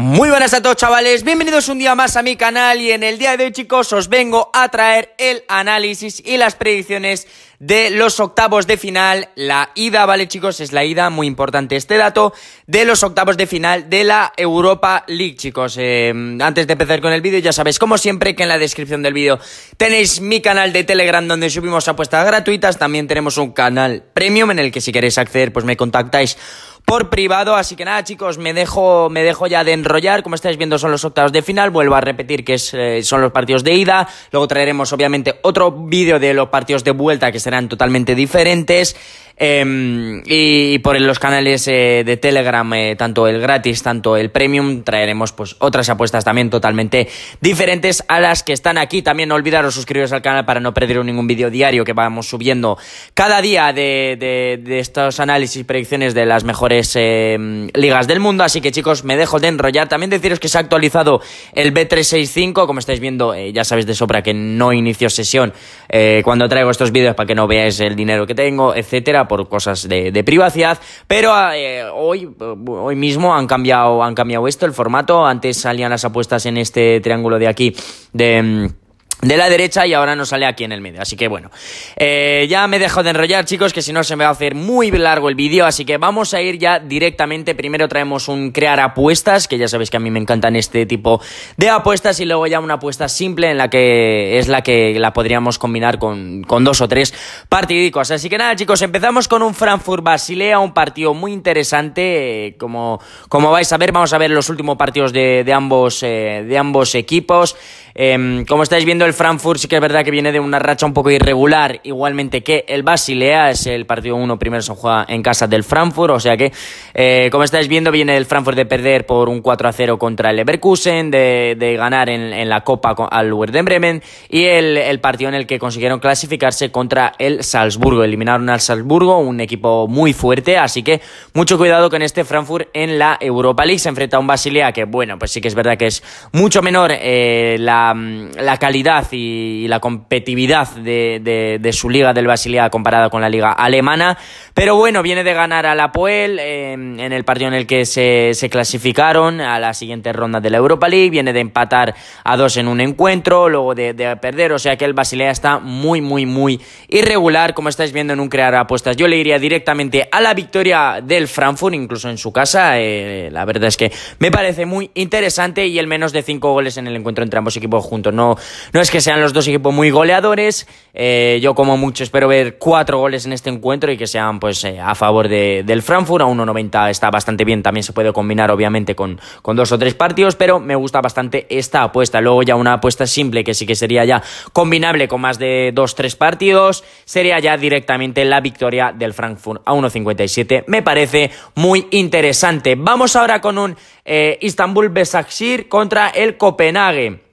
Muy buenas a todos chavales, bienvenidos un día más a mi canal y en el día de hoy chicos os vengo a traer el análisis y las predicciones de los octavos de final, la ida, vale chicos, es la ida, muy importante este dato, de los octavos de final de la Europa League chicos. Em, antes de empezar con el vídeo ya sabéis como siempre que en la descripción del vídeo tenéis mi canal de Telegram donde subimos apuestas gratuitas, también tenemos un canal premium en el que si queréis acceder pues me contactáis por privado. Así que nada, chicos, me dejo, me dejo ya de enrollar. Como estáis viendo, son los octavos de final. Vuelvo a repetir que eh, son los partidos de ida. Luego traeremos, obviamente, otro vídeo de los partidos de vuelta que serán totalmente diferentes. Em, y por los canales eh, de Telegram, eh, tanto el gratis, tanto el premium, traeremos pues otras apuestas también totalmente diferentes a las que están aquí. También no olvidaros suscribiros al canal para no perderos ningún vídeo diario que vamos subiendo cada día de, de estos análisis y predicciones de las mejores eh, ligas del mundo. Así que chicos, me dejo de enrollar. También deciros que se ha actualizado el B365, como estáis viendo, ya sabéis de sobra que no inicio sesión cuando traigo estos vídeos para que no veáis el dinero que tengo, etcétera por cosas de, privacidad, pero ah, eh, hoy, hoy mismo han cambiado, han cambiado esto, el formato, antes salían las apuestas en este triángulo de aquí de... Mm, de la derecha y ahora nos sale aquí en el medio. Así que bueno, eh, ya me dejo de enrollar chicos, que si no se me va a hacer muy largo el vídeo, así que vamos a ir ya directamente. Primero traemos un crear apuestas, que ya sabéis que a mí me encantan este tipo de apuestas, y luego ya una apuesta simple en la que es la que la podríamos combinar con, con dos o tres partidicos. Así que nada chicos, empezamos con un Frankfurt-Basilea, un partido muy interesante, como, como vais a ver, vamos a ver los últimos partidos de, de ambos, eh, de ambos equipos. Em, como estáis viendo, el Frankfurt sí que es verdad que viene de una racha un poco irregular, igualmente que el Basilea, es el partido uno primero se juega en casa del Frankfurt, o sea que, eh, como estáis viendo, viene el Frankfurt de perder por un 4 a 0 contra el Leverkusen, de, ganar en, la Copa al Werder Bremen y el, partido en el que consiguieron clasificarse contra el Salzburgo. Eliminaron al Salzburgo, un equipo muy fuerte, así que mucho cuidado con este Frankfurt en la Europa League. Se enfrenta a un Basilea que, bueno, pues sí que es verdad que es mucho menor eh, la Mm, la, calidad y, la competitividad de, su liga del Basilea comparada con la liga alemana. Pero bueno, viene de ganar a la Poel em, en el partido en el que se, clasificaron a la siguiente ronda de la Europa League, viene de empatar a dos en un encuentro, luego de, perder, o sea que el Basilea está muy, muy, muy irregular, como estáis viendo en un crear apuestas. Yo le iría directamente a la victoria del Frankfurt, incluso en su casa, eh, la verdad es que me parece muy interesante y el menos de cinco goles en el encuentro entre ambos equipos juntos. No, no es que sean los dos equipos muy goleadores. Eh, yo, como mucho, espero ver cuatro goles en este encuentro y que sean pues eh, a favor del Frankfurt. A 1.90 está bastante bien. También se puede combinar, obviamente, con, con dos o tres partidos, pero me gusta bastante esta apuesta. Luego, ya una apuesta simple que sí que sería ya combinable con más de dos o tres partidos, sería ya directamente la victoria del Frankfurt a 1.57. Me parece muy interesante. Vamos ahora con un eh, Istanbul contra el Copenhague.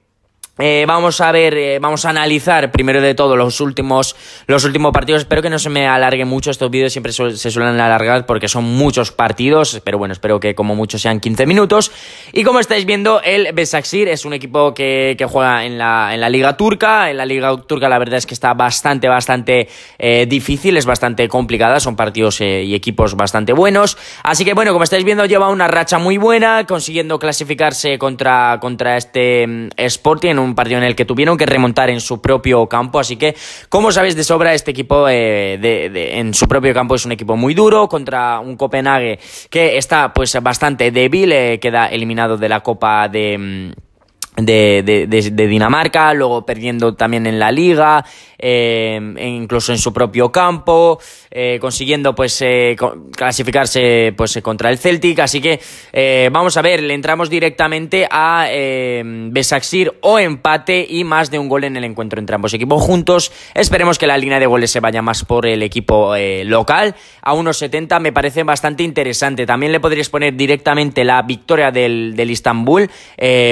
Eh, vamos a ver, eh, vamos a analizar primero de todo los últimos, los últimos partidos. Espero que no se me alargue mucho estos vídeos, siempre se suelen alargar porque son muchos partidos, pero bueno, espero que como mucho sean 15 minutos. Y como estáis viendo, el Besaksir es un equipo que, juega en la, Liga Turca. En la Liga Turca la verdad es que está bastante, bastante eh, difícil, es bastante complicada, son partidos y equipos bastante buenos. Así que bueno, como estáis viendo, lleva una racha muy buena, consiguiendo clasificarse contra, contra este mm, Sporting un partido en el que tuvieron que remontar en su propio campo. Así que, como sabéis de sobra, este equipo eh, en su propio campo es un equipo muy duro contra un Copenhague que está pues bastante débil, eh, queda eliminado de la Copa de... Mm, de, Dinamarca, luego perdiendo también en la liga, eh, e incluso en su propio campo, eh, consiguiendo pues eh, clasificarse pues contra el Celtic. Así que vamos a ver, le entramos directamente a Besaxir o empate y más de un gol en el encuentro entre ambos equipos juntos. Esperemos que la línea de goles se vaya más por el equipo local. A 1.70 me parece bastante interesante. También le podrías poner directamente la victoria del, del Istanbul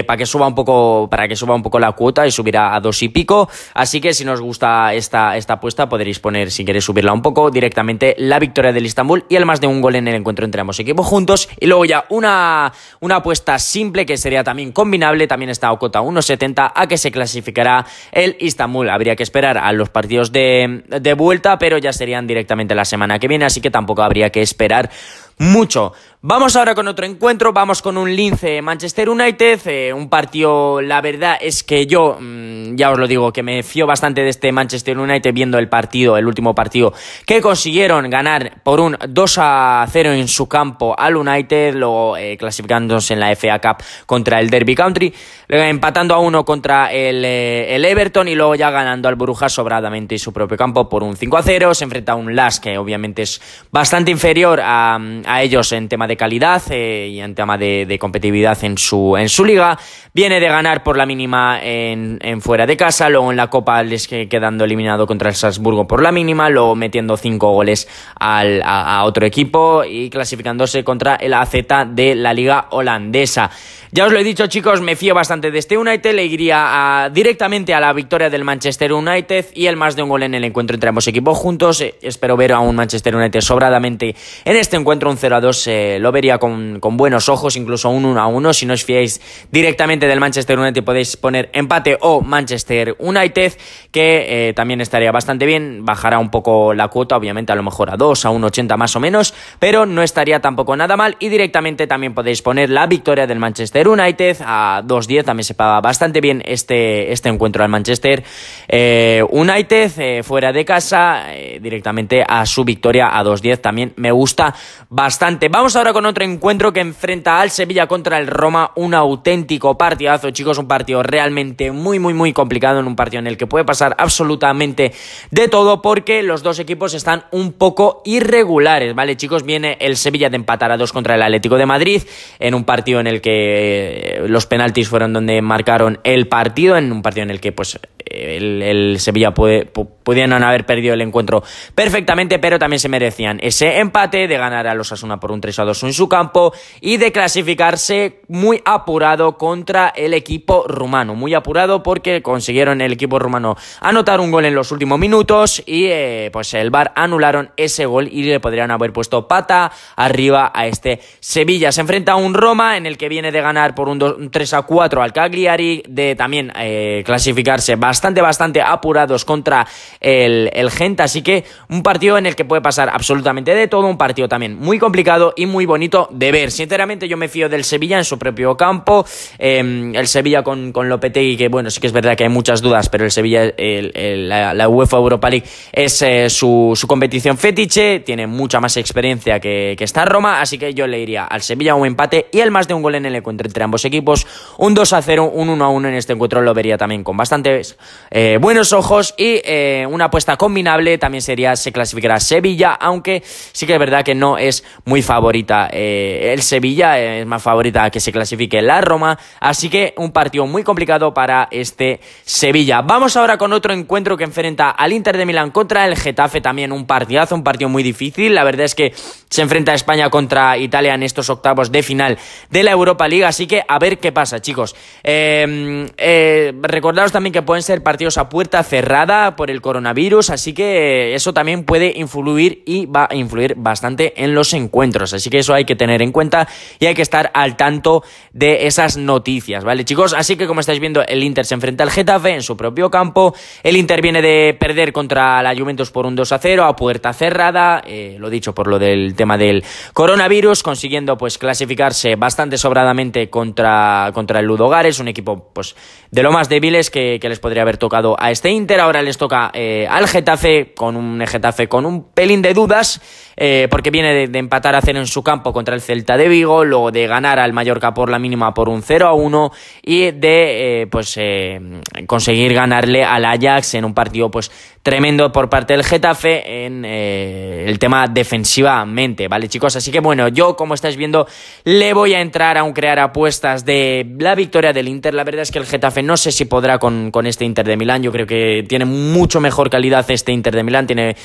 para que suba un poco para que suba un poco la cuota y subirá a dos y pico. Así que si nos gusta esta, esta apuesta, podréis poner, si queréis subirla un poco, directamente la victoria del Istanbul y el más de un gol en el encuentro entre ambos equipos juntos. Y luego ya una, una apuesta simple que sería también combinable, también está Ocota 1.70 a que se clasificará el Istanbul. Habría que esperar a los partidos de, de vuelta, pero ya serían directamente la semana que viene, así que tampoco habría que esperar mucho. Vamos ahora con otro encuentro, vamos con un lince Manchester United, eh, un partido, la verdad es que yo, mm, ya os lo digo, que me fío bastante de este Manchester United viendo el partido, el último partido, que consiguieron ganar por un 2 a 0 en su campo al United, luego eh, clasificándose en la FA Cup contra el Derby Country, luego empatando a uno contra eh, el, Everton y luego ya ganando al Brujas sobradamente en su propio campo por un 5 a 0, se enfrenta a un Las que obviamente es bastante inferior a ellos en tema de calidad eh, y en tema de, competitividad en su, en su liga. Viene de ganar por la mínima en, en fuera de casa, luego en la Copa les quedando eliminado contra el Salzburgo por la mínima, luego metiendo cinco goles al, a, otro equipo y clasificándose contra el AZ de la liga holandesa. Ya os lo he dicho chicos, me fío bastante de este United, le iría directamente a la victoria del Manchester United y el más de un gol en el encuentro entre ambos equipos juntos. Eh, espero ver a un Manchester United sobradamente en este encuentro, un 0 a 2. Eh, lo vería con, buenos ojos, incluso un 1 a 1. Si no os fiáis directamente del Manchester United, podéis poner empate o Manchester United, que eh, también estaría bastante bien. Bajará un poco la cuota, obviamente, a lo mejor a 2, a 1,80 más o menos, pero no estaría tampoco nada mal. Y directamente también podéis poner la victoria del Manchester United a 2,10. También se paga bastante bien este, este encuentro al Manchester eh, United eh, fuera de casa, directamente a su victoria a 2,10. También me gusta bastante. Vamos ahora con otro encuentro que enfrenta al Sevilla contra el Roma, un auténtico partidazo, chicos, un partido realmente muy, muy, muy complicado, en un partido en el que puede pasar absolutamente de todo porque los dos equipos están un poco irregulares, ¿vale, chicos? Viene el Sevilla de empatar a dos contra el Atlético de Madrid, en un partido en el que eh, los penaltis fueron donde marcaron el partido, en un partido en el que, pues, el, Sevilla puede, pudieron haber perdido el encuentro perfectamente, pero también se merecían ese empate de ganar a los Asuna por un 3 a 2 en su campo y de clasificarse muy apurado contra el equipo rumano. Muy apurado porque consiguieron el equipo rumano anotar un gol en los últimos minutos y eh, pues el VAR anularon ese gol y le podrían haber puesto pata arriba a este Sevilla. Se enfrenta a un Roma en el que viene de ganar por un, 3 a 4 al Cagliari, de también eh, clasificarse bastante bastante, apurados contra el, el Gent. Así que un partido en el que puede pasar absolutamente de todo. Un partido también muy complicado y muy bonito de ver. Sinceramente, yo me fío del Sevilla en su propio campo. Em, el Sevilla con, con Lopetegui, que bueno, sí que es verdad que hay muchas dudas, pero el Sevilla, la, UEFA Europa League es eh, su, su, competición fetiche. Tiene mucha más experiencia que, que está Roma. Así que yo le iría al Sevilla un empate y el más de un gol en el encuentro entre ambos equipos. Un 2 a 0, un 1 a 1 en este encuentro lo vería también con bastantes eh, buenos ojos y eh, una apuesta combinable también sería, se clasificará Sevilla, aunque sí que es verdad que no es muy favorita eh, el Sevilla, es más favorita que se clasifique la Roma, así que un partido muy complicado para este Sevilla. Vamos ahora con otro encuentro que enfrenta al Inter de Milán contra el Getafe, también un partidazo, un partido muy difícil, la verdad es que se enfrenta España contra Italia en estos octavos de final de la Europa League, así que a ver qué pasa chicos. recordaros también que pueden ser partidos a puerta cerrada por el coronavirus, así que eso también puede influir y va a influir bastante en los encuentros. Así que eso hay que tener en cuenta y hay que estar al tanto de esas noticias, ¿vale, chicos? Así que como estáis viendo, el Inter se enfrenta al Getafe en su propio campo. El Inter viene de perder contra la Juventus por un 2 a 0 a puerta cerrada, eh, lo dicho por lo del tema del coronavirus, consiguiendo pues clasificarse bastante sobradamente contra, contra el Ludogares, un equipo pues de lo más débiles que les podría haber tocado a este Inter. Ahora les toca eh, al Getafe, con un Getafe con un pelín de dudas. Eh, porque viene de, empatar a cero en su campo contra el Celta de Vigo, luego de ganar al Mallorca por la mínima por un 0 a 1 y de eh, pues eh, conseguir ganarle al Ajax en un partido pues tremendo por parte del Getafe en el tema defensivamente, ¿vale chicos? Así que bueno, yo como estáis viendo le voy a entrar a un crear apuestas de la victoria del Inter, la verdad es que el Getafe no sé si podrá con, con este Inter de Milán, yo creo que tiene mucho mejor calidad este Inter de Milán, tiene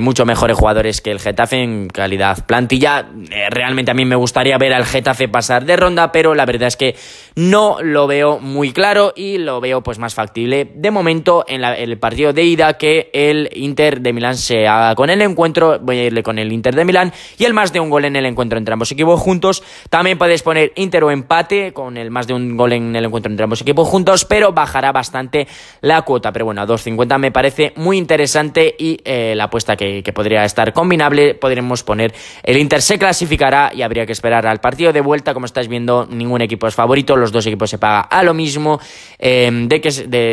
mucho mejores jugadores que el Getafe Getafe en calidad plantilla. Eh, realmente a mí me gustaría ver al Getafe pasar de ronda, pero la verdad es que no lo veo muy claro y lo veo pues más factible de momento en, el partido de ida que el Inter de Milán se haga con el encuentro. Voy a irle con el Inter de Milán y el más de un gol en el encuentro entre ambos equipos juntos. También podéis poner Inter o empate con el más de un gol en el encuentro entre ambos equipos juntos, pero bajará bastante la cuota. Pero bueno, a 2.50 me parece muy interesante y eh, la apuesta que podría estar combinable podremos poner. El Inter se clasificará y habría que esperar al partido de vuelta. Como estáis viendo, ningún equipo es favorito. Los dos equipos se paga a lo mismo. Em, de que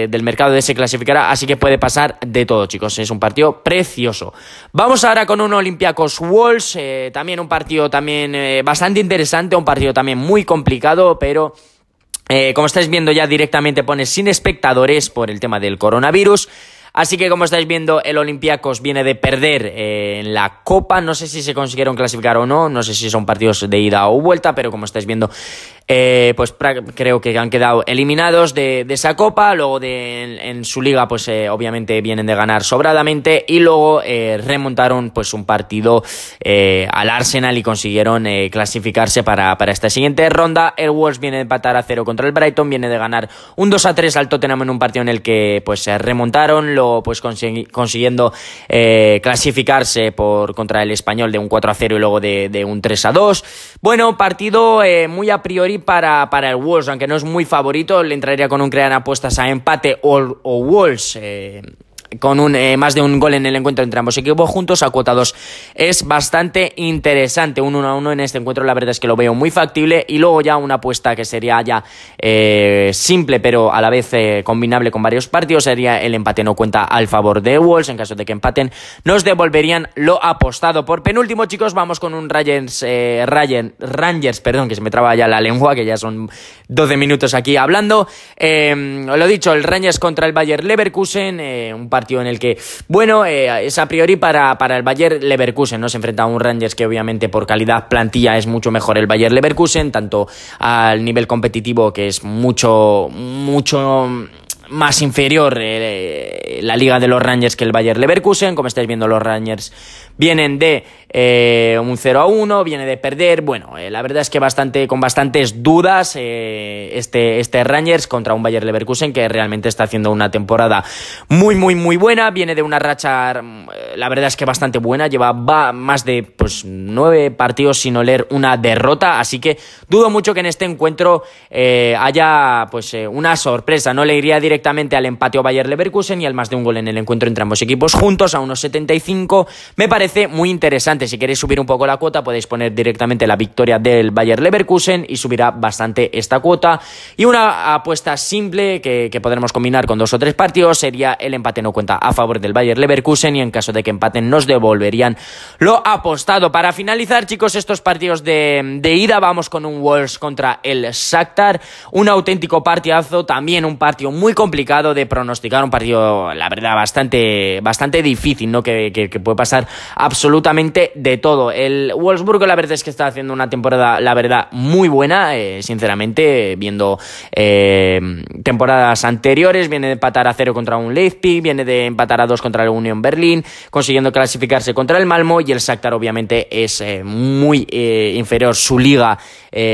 del mercado de se clasificará. Así que puede pasar de todo, chicos. Es un partido precioso. Vamos ahora con un Olympiacos Wolves. Eh, también un partido también eh, bastante interesante. Un partido también muy complicado, pero. Eh, como estáis viendo ya directamente pone sin espectadores por el tema del coronavirus. Así que como estáis viendo, el Olympiacos viene de perder eh, en la Copa. No sé si se consiguieron clasificar o no, no sé si son partidos de ida o vuelta, pero como estáis viendo, eh, pues creo que han quedado eliminados de, esa copa, luego de, en, su liga pues eh, obviamente vienen de ganar sobradamente y luego eh, remontaron pues un partido eh, al Arsenal y consiguieron clasificarse para, para, esta siguiente ronda. El Wolves viene de empatar a cero contra el Brighton, viene de ganar un 2 a 3 al Tottenham en un partido en el que pues se remontaron, luego pues consiguiendo clasificarse por contra el Español de un 4 a 0 y luego de, de un 3 a 2. Bueno, partido eh, muy a priori para, para, el Wolves, aunque no es muy favorito, le entraría con un crean apuestas a empate o, o Wolves. Eh, con un, eh, más de un gol en el encuentro entre ambos equipos juntos a 2. Es bastante interesante un 1 a 1 en este encuentro, la verdad es que lo veo muy factible y luego ya una apuesta que sería ya eh, simple pero a la vez eh, combinable con varios partidos sería el empate no cuenta al favor de Wolves, en caso de que empaten nos devolverían lo apostado. Por penúltimo chicos vamos con un Rangers, Ryan, Rangers perdón que se me traba ya la lengua que ya son 12 minutos aquí hablando. lo dicho, el Rangers contra el Bayern Leverkusen, un par partido en el que, bueno, eh, es a priori para, para el Bayer Leverkusen, ¿no? Se enfrenta a un Rangers que obviamente por calidad plantilla es mucho mejor el Bayer Leverkusen, tanto al nivel competitivo que es mucho, mucho más inferior eh, eh, la liga de los Rangers que el Bayer Leverkusen. Como estáis viendo, los Rangers vienen de eh, un 0 a 1, viene de perder. Bueno, la verdad es que bastante, con bastantes dudas este, este Rangers contra un Bayer Leverkusen que realmente está haciendo una temporada muy, muy, muy buena. Viene de una racha, mm, la verdad es que bastante buena. Lleva más de pues, nueve partidos sin oler una derrota. Así que dudo mucho que en este encuentro haya pues una sorpresa. No le iría directamente directamente al empate o Bayer Leverkusen y al más de un gol en el encuentro entre ambos equipos juntos a unos 75. Me parece muy interesante. Si queréis subir un poco la cuota, podéis poner directamente la victoria del Bayer Leverkusen y subirá bastante esta cuota. Y una apuesta simple que, podremos combinar con dos o tres partidos sería el empate no cuenta a favor del Bayer Leverkusen y en caso de que empaten nos devolverían lo apostado. Para finalizar, chicos, estos partidos de, de ida vamos con un Wolves contra el Shakhtar, un auténtico partidazo, también un partido muy complicado complicado de pronosticar, un partido, la verdad, bastante, bastante difícil, ¿no? Que, puede pasar absolutamente de todo. El Wolfsburg la verdad es que está haciendo una temporada, la verdad, muy buena, eh, sinceramente, viendo eh, temporadas anteriores, viene de empatar a cero contra un Leipzig, viene de empatar a dos contra el Union Berlín, consiguiendo clasificarse contra el Malmo y el Shakhtar obviamente es eh, muy inferior su liga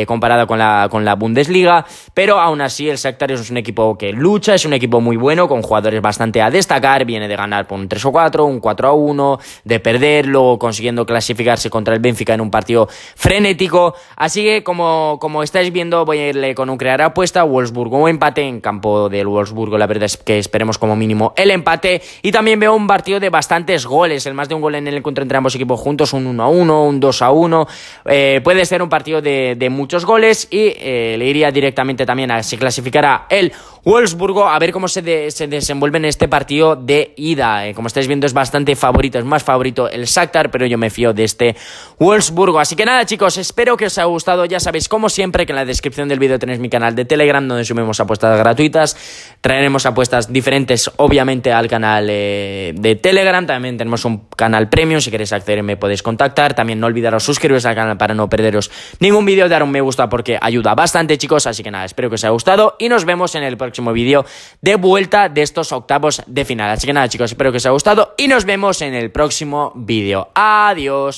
comparada con la, con la Bundesliga, pero aún así el Shakhtar es un equipo que lucha, es un equipo muy bueno, con jugadores bastante a destacar, viene de ganar por un 3 o 4, un 4 a 1, de perder, luego consiguiendo clasificarse contra el Benfica en un partido frenético. Así que, como, como estáis viendo, voy a irle con un crear apuesta, Wolfsburgo un empate en campo del Wolfsburgo, la verdad es que esperemos como mínimo el empate. Y también veo un partido de bastantes goles, el más de un gol en el encuentro entre ambos equipos juntos, un 1 a 1, un 2 a 1. Eh, puede ser un partido de, muchos goles y eh, le iría directamente también a si clasificara el Wolfsburgo a ver cómo se, desenvuelve en este partido de ida. Eh. como estáis viendo, es bastante favorito, es más favorito el Shakhtar, pero yo me fío de este Wolfsburgo. Así que nada, chicos, espero que os haya gustado. Ya sabéis, como siempre, que en la descripción del vídeo tenéis mi canal de Telegram, donde subimos apuestas gratuitas. Traeremos apuestas diferentes, obviamente, al canal eh, de Telegram. También tenemos un canal premium. Si queréis acceder, me podéis contactar. También no olvidaros suscribiros al canal para no perderos ningún vídeo. Dar un me gusta porque ayuda bastante, chicos. Así que nada, espero que os haya gustado y nos vemos en el próximo vídeo de vuelta de estos octavos de final. Así que nada chicos, espero que os haya gustado y nos vemos en el próximo vídeo. Adiós.